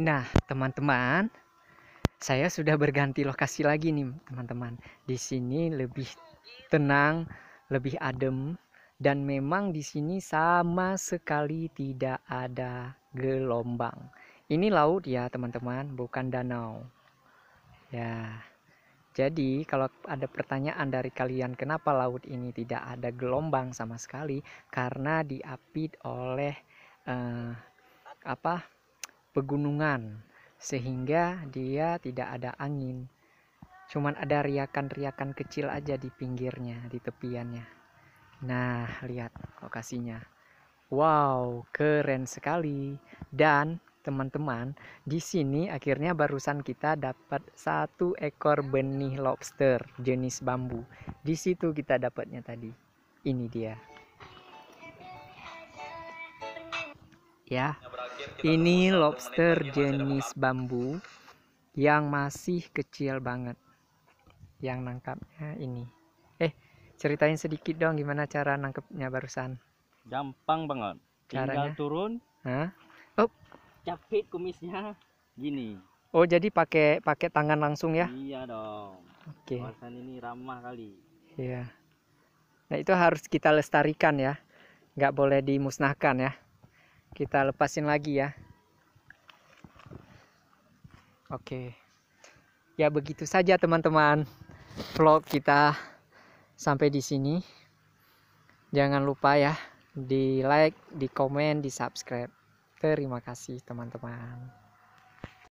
Nah, teman-teman, saya sudah berganti lokasi lagi nih, teman-teman. Di sini lebih tenang, lebih adem, dan memang di sini sama sekali tidak ada gelombang. Ini laut ya, teman-teman, bukan danau. Ya. Jadi, kalau ada pertanyaan dari kalian kenapa laut ini tidak ada gelombang sama sekali, karena diapit oleh eh, apa? pegunungan sehingga dia tidak ada angin cuman ada riakan-riakan kecil aja di pinggirnya di tepiannya nah lihat lokasinya wow keren sekali dan teman-teman di sini akhirnya barusan kita dapat satu ekor benih lobster jenis bambu di situ kita dapatnya tadi ini dia ya ini lobster jenis bambu yang masih kecil banget. Yang nangkapnya ini. Eh, ceritain sedikit dong gimana cara nangkapnya barusan. Gampang banget. Caranya? Tinggal turun. Hah? Oh. Capit kumisnya gini. Oh, jadi pakai pakai tangan langsung ya? Iya dong. Oke. Okay. Barusan ini ramah kali. Iya. Nah, itu harus kita lestarikan ya. Nggak boleh dimusnahkan ya kita lepasin lagi ya oke ya begitu saja teman-teman vlog kita sampai di sini jangan lupa ya di like di komen di subscribe terima kasih teman-teman